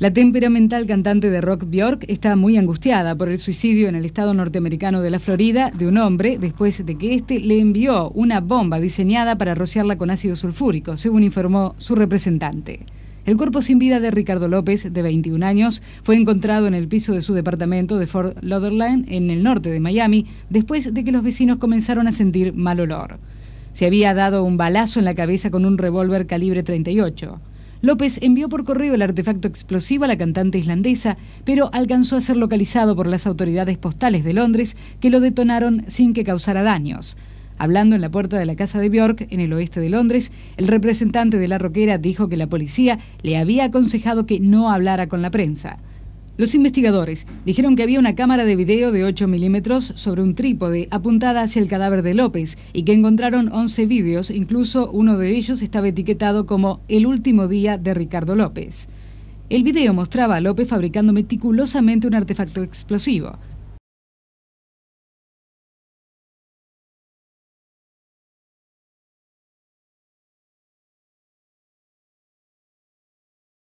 La temperamental cantante de rock Bjork está muy angustiada por el suicidio en el estado norteamericano de la Florida de un hombre después de que éste le envió una bomba diseñada para rociarla con ácido sulfúrico, según informó su representante. El cuerpo sin vida de Ricardo López, de 21 años, fue encontrado en el piso de su departamento de Fort Lauderdale, en el norte de Miami, después de que los vecinos comenzaron a sentir mal olor. Se había dado un balazo en la cabeza con un revólver calibre 38. López envió por correo el artefacto explosivo a la cantante islandesa, pero alcanzó a ser localizado por las autoridades postales de Londres, que lo detonaron sin que causara daños. Hablando en la puerta de la casa de Bjork, en el oeste de Londres, el representante de la roquera dijo que la policía le había aconsejado que no hablara con la prensa. Los investigadores dijeron que había una cámara de video de 8 milímetros sobre un trípode apuntada hacia el cadáver de López y que encontraron 11 vídeos, incluso uno de ellos estaba etiquetado como El último día de Ricardo López. El video mostraba a López fabricando meticulosamente un artefacto explosivo.